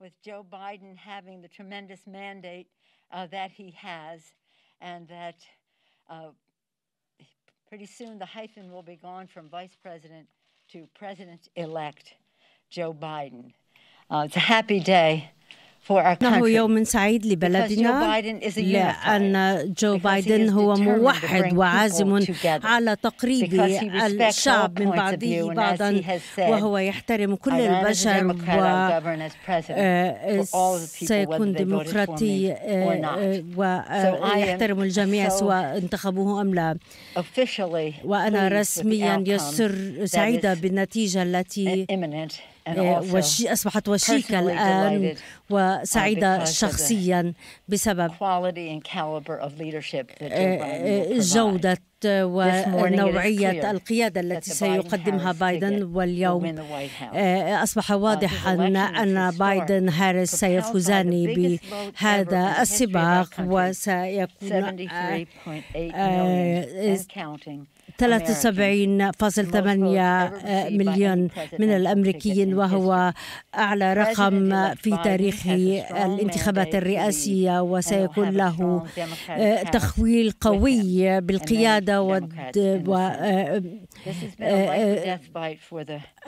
with Joe Biden having the tremendous mandate uh, that he has, and that uh, pretty soon the hyphen will be gone from vice president to president elect Joe Biden. Uh, it's a happy day إنه يوم سعيد لبلدنا لأن جو بايدن هو موحد وعازم على تقريب الشعب من بعضه بعضا وهو يحترم كل البشر وسيكون آه، ديمقراطي آه، آه، ويحترم الجميع سواء انتخبوه أم لا وأنا رسميا يسر سعيدة بالنتيجة التي آه، وشي أصبحت وشيكة الآن وسعيدة شخصيا بسبب آه، آه، جودة ونوعية القيادة التي سيقدمها بايدن واليوم أصبح واضحا أن بايدن هاريس سيفوزان بهذا السباق وسيكون 73.8 آه، مليون من الأمريكيين وهو أعلى رقم في تاريخ الانتخابات الرئاسية وسيكون له آه، تخويل قوي بالقيادة و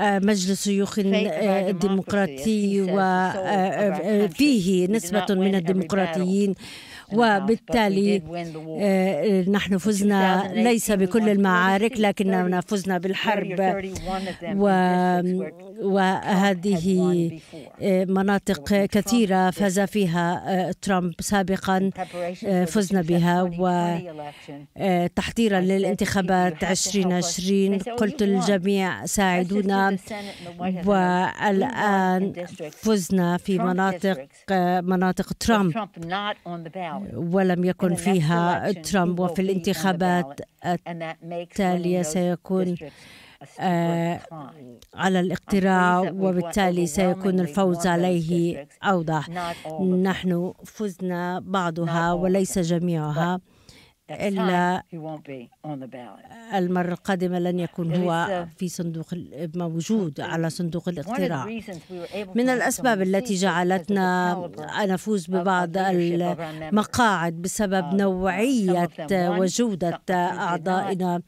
آه، مجلس شيوخ الديمقراطي وفيه نسبة من الديمقراطيين وبالتالي آه، نحن فزنا ليس بكل المعارك لكننا فزنا بالحرب وهذه آه، مناطق كثيرة فاز فيها آه، ترامب سابقا فزنا بها وتحضيرا للانتخابات 2020 قلت للجميع ساعدونا والآن فزنا في مناطق مناطق ترامب ولم يكن فيها ترامب وفي الانتخابات التالية سيكون آه، على الاقتراع وبالتالي سيكون الفوز عليه أوضح نحن فزنا بعضها وليس جميعها إلا المرة القادمة لن يكون هو في صندوق موجود على صندوق الاقتراع من الأسباب التي جعلتنا نفوز ببعض المقاعد بسبب uh, نوعية وجودة أعضائنا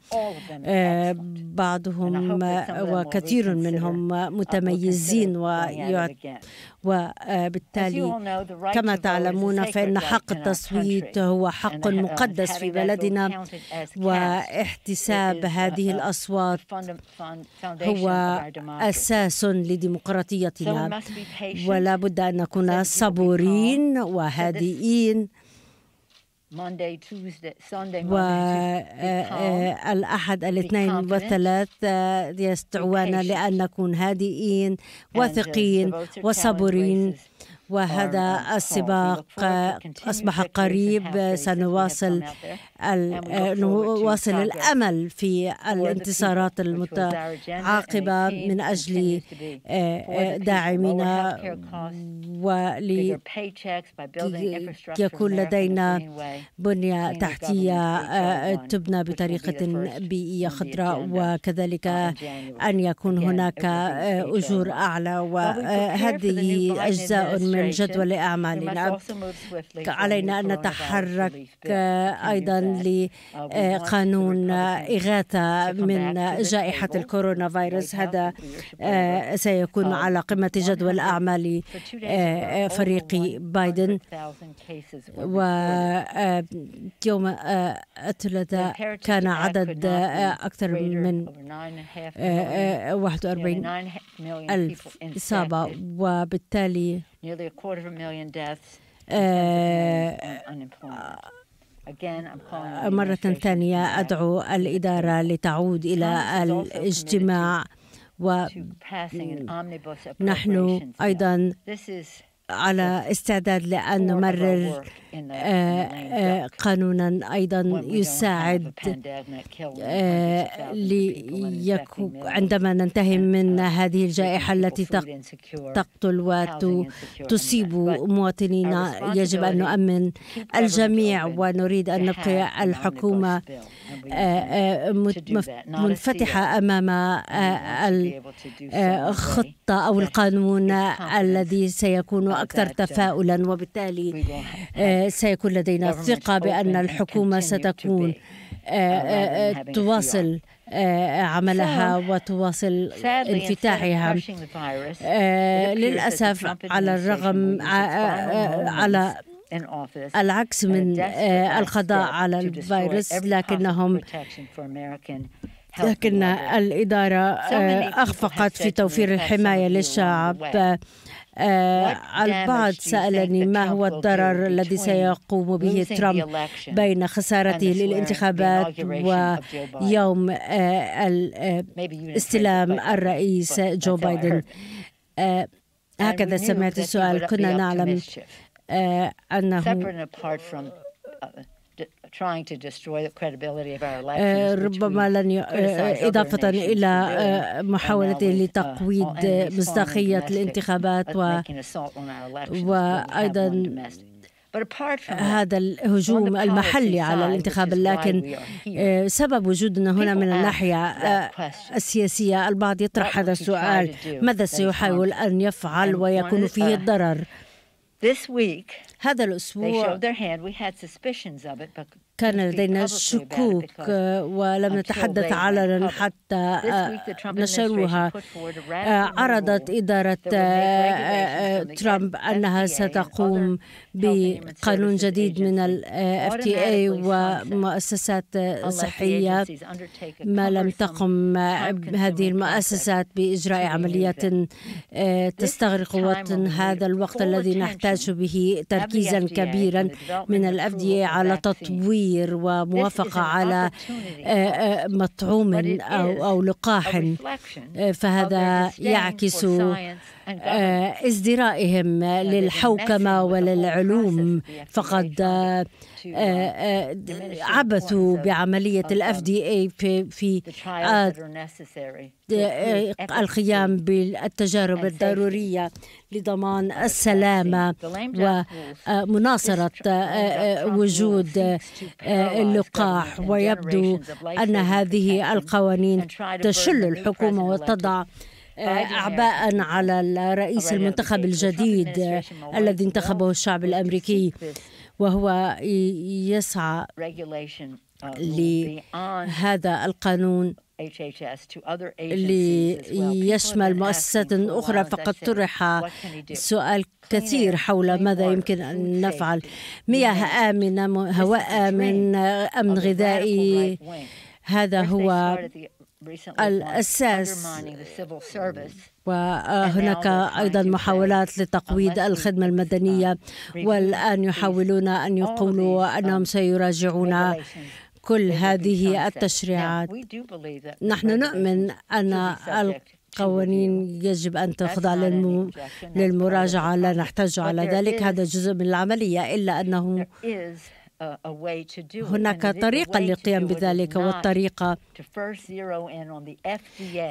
آه، بعضهم وكثير منهم uh, متميزين وبالتالي كما تعلمون فإن حق التصويت هو حق مقدس في بلدنا واحتساب uh, هذه الأصوات هو أساس لديمقراطيتنا ولا بد أن نكون صبورين وهادئين والأحد آه، آه، الاثنين والثلاث آه، يستعوانا لأن نكون هادئين واثقين وصبورين وهذا uh, السباق أصبح قريب سنواصل نواصل الأمل في الانتصارات المتعاقبة من أجل آه، داعمنا وليكون لدينا بنية تحتية آه، تبنى بطريقة بيئية خضراء وكذلك أن يكون هناك آه، أجور أعلى وهذه أجزاء من من جدول أعمالنا نعم. علينا أن نتحرك آه، أيضا لقانون uh, آه، إغاثة من جائحة الكورونا فيروس هذا آه، سيكون um, على قمة جدول أعمال فريق بايدن ويوم الثلاثاء كان عدد أكثر من 41 ألف إصابة وبالتالي nearly a quarter of a million deaths. Uh, uh, مرة ثانية أدعو الإدارة لتعود إلى الاجتماع ونحن أيضا على استعداد لأن نمرر آه، آه، قانونا أيضا يساعد آه، عندما ننتهي من uh, هذه الجائحة التي تقتل وتصيب مواطنينا يجب أن نؤمن الجميع ونريد أن نبقي الحكومة منفتحة أمام الخطة أو القانون الذي سيكون وأكثر uh, تفاؤلا وبالتالي آه، سيكون لدينا ثقة بأن الحكومة ستكون آه، uh, آه، تواصل عملها وتواصل انفتاحها للأسف على الرغم على العكس من القضاء على الفيروس لكنهم لكن الإدارة أخفقت في توفير الحماية للشعب آه، البعض سألني ما هو الضرر الذي سيقوم به ترامب بين خسارته للانتخابات ويوم آه، آه، استلام الرئيس جو بايدن هكذا سمعت السؤال كنا نعلم أنه آه، ربما لن آه، إضافة إلى آه، محاولته uh, لتقويض مصداقية الانتخابات و... وأيضا هذا الهجوم المحلي على الانتخاب لكن سبب وجودنا هنا من الناحية السياسية البعض يطرح هذا السؤال ماذا سيحاول أن يفعل ويكون فيه uh, الضرر هذا الأسبوع كان لدينا شكوك آه، ولم نتحدث علنا حتى آه، نشروها آه، عرضت إدارة ترامب أنها ستقوم بقانون جديد من الـ FTA ومؤسسات صحية ما لم تقم هذه المؤسسات بإجراء عمليات تستغرق وطن هذا الوقت الذي نحتاج به تركيزا كبيرا من الـ FDA على تطوير تغيير وموافقة على آه، آه، مطعوم أو, أو لقاح آه، فهذا يعكس ازدرائهم للحوكمة وللعلوم فقد آه، uh, آه، عبثوا بعملية um, الـ FDA إيه، في في آه، القيام بالتجارب الضرورية لضمان السلامة ومناصرة وجود اللقاح ويبدو أن هذه القوانين تشل الحكومة وتضع أعباء على الرئيس المنتخب الجديد الذي انتخبه الشعب الأمريكي وهو يسعى لهذا القانون ليشمل مؤسسات أخرى فقد طرح سؤال كثير حول ماذا يمكن أن نفعل مياه آمنة هواء آمن أمن غذائي هذا هو الأساس وهناك أيضا محاولات لتقويض الخدمة uh, المدنية والآن يحاولون أن يقولوا uh, أنهم سيراجعون كل هذه التشريعات نحن نؤمن أن قوانين يجب أن تخضع للم... للمراجعة لا نحتاج على ذلك هذا جزء من العملية إلا أنه هناك طريقة للقيام بذلك والطريقة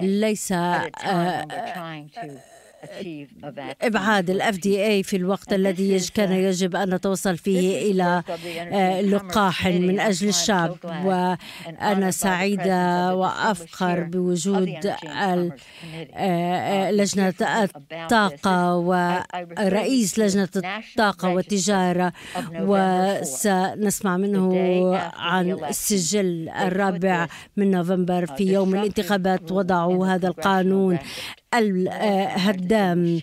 ليس إبعاد الـ FDA في الوقت الذي كان uh, يجب أن نتوصل فيه إلى آه، لقاح من أجل الشعب وأنا سعيدة وأفخر بوجود آه، آه، uh, لجنة الطاقة ورئيس لجنة الطاقة والتجارة وسنسمع منه عن السجل الرابع من نوفمبر في uh, يوم الانتخابات وضعوا هذا القانون الهدام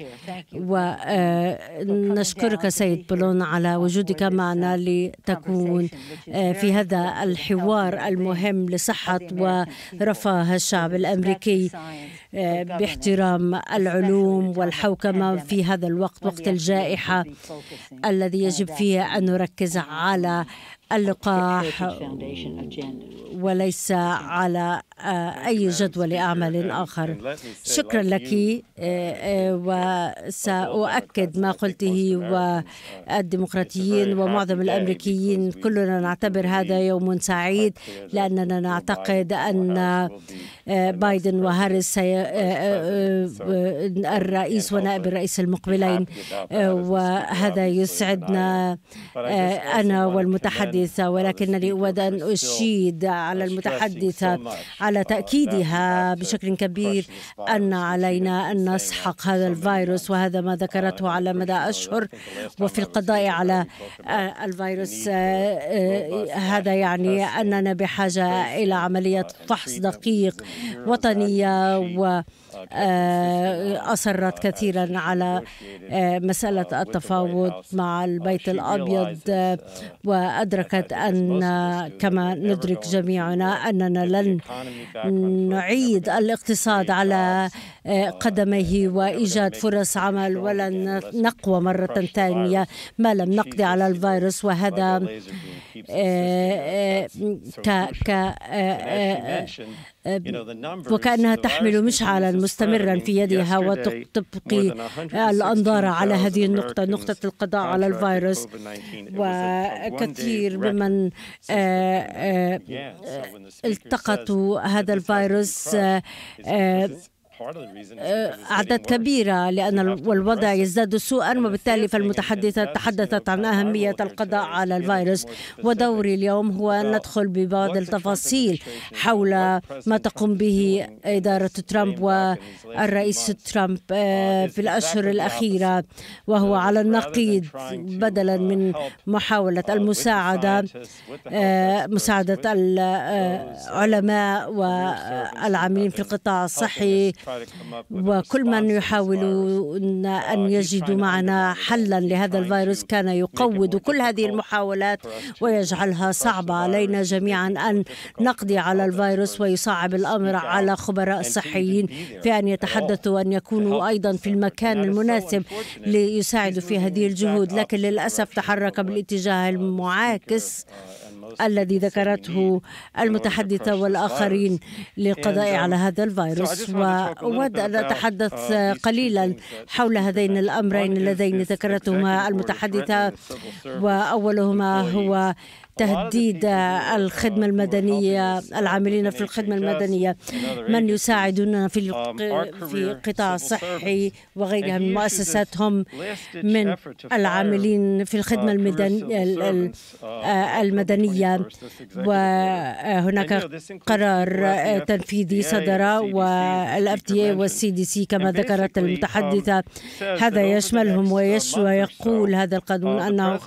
آه، ونشكرك آه، سيد بولون على وجودك معنا لتكون آه، في هذا الحوار المهم لصحة ورفاه الشعب الأمريكي باحترام العلوم والحوكمة في هذا الوقت وقت الجائحة الذي يجب فيه أن نركز على اللقاح وليس على آه، أي جدول أعمال آخر شكرا لك آه، آه، وسأؤكد ما قلته والديمقراطيين ومعظم الأمريكيين كلنا نعتبر هذا يوم سعيد لأننا نعتقد أن بايدن وهاريس الرئيس ونائب الرئيس المقبلين وهذا يسعدنا أنا والمتحدث الحادثة ولكنني أود أن أشيد على المتحدثة على تأكيدها بشكل كبير أن علينا أن نسحق هذا الفيروس وهذا ما ذكرته على مدى أشهر وفي القضاء على آه، الفيروس آه، آه، هذا يعني أننا بحاجة إلى عملية فحص دقيق وطنية و آه، أصرت آه، كثيرا آه، على مسألة التفاوض مع uh, البيت الأبيض uh, وأدركت أن كما ندرك جميعنا أننا لن نعيد الاقتصاد على قدميه وإيجاد فرص عمل ولن نقوى مرة ثانية ما لم نقضي على الفيروس وهذا آه، آه، ك ك آه، وكأنها تحمل مشعلا مستمرا في يدها وتبقي الأنظار على هذه النقطة نقطة القضاء على الفيروس وكثير ممن التقطوا هذا الفيروس أعداد آه، كبيرة لأن الوضع يزداد سوءا وبالتالي فالمتحدثة تحدثت عن أهمية القضاء على الفيروس ودوري اليوم هو أن ندخل ببعض التفاصيل حول ما تقوم به إدارة ترامب والرئيس ترامب آه، uh, في الأشهر الأخيرة وهو uh, على النقيض بدلا uh, من محاولة المساعدة آه، مساعدة العلماء والعاملين في القطاع الصحي وكل من يحاولون أن آه، يجدوا معنا حلا لهذا الفيروس كان يقود كل هذه المحاولات ويجعلها صعبة علينا جميعا أن نقضي على الفيروس ويصعب الأمر على خبراء الصحيين في أن يتحدثوا وأن يكونوا أيضا في المكان المناسب ليساعدوا في هذه الجهود لكن للأسف تحرك بالاتجاه المعاكس الذي ذكرته المتحدثة والآخرين للقضاء على هذا الفيروس وأود أن أتحدث قليلا حول هذين الأمرين اللذين ذكرتهما المتحدثة وأولهما هو تهديد الخدمة المدنية العاملين في الخدمة المدنية من يساعدوننا في um, في قطاع الصحي وغيرها من مؤسساتهم من العاملين في uh, الخدمة uh, آه، المدنية وهناك آه، قرار تنفيذي صدر والاف دي والسي دي سي كما ذكرت um, المتحدثة هذا يشملهم uh, ويقول هذا القانون أنه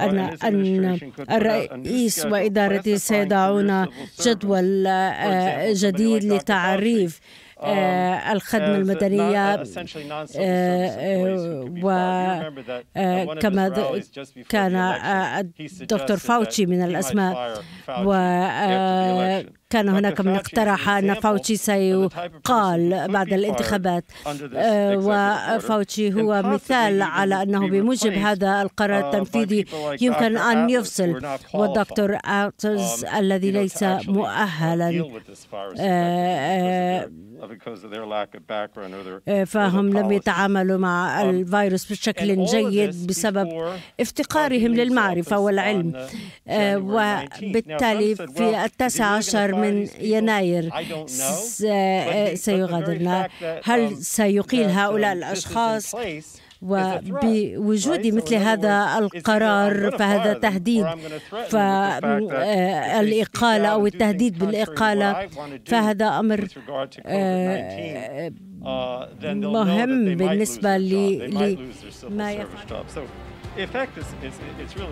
أن أن الرئيس وإدارته سيضعون جدول آه، جديد لتعريف آه، الخدمة المدنية uh, آه، آه، وكما uh, كان الدكتور فاوتشي من الأسماء كان هناك من اقترح أن فاوتشي سيقال بعد الانتخابات وفاوتشي هو مثال على أنه بموجب هذا القرار uh, التنفيذي يمكن أن يفصل um, والدكتور أتز الذي ليس مؤهلا Uh, آه، فهم لم يتعاملوا مع um, الفيروس بشكل جيد بسبب افتقارهم للمعرفة والعلم uh, آه، وبالتالي في التاسع عشر من يناير آه، سيغادرنا هل um, سيقيل هؤلاء um, الأشخاص وبوجود مثل هذا القرار فهذا تهديد فالإقالة آه، أو التهديد بالإقالة فهذا أمر آه، آه، مهم بالنسبة لما يفعل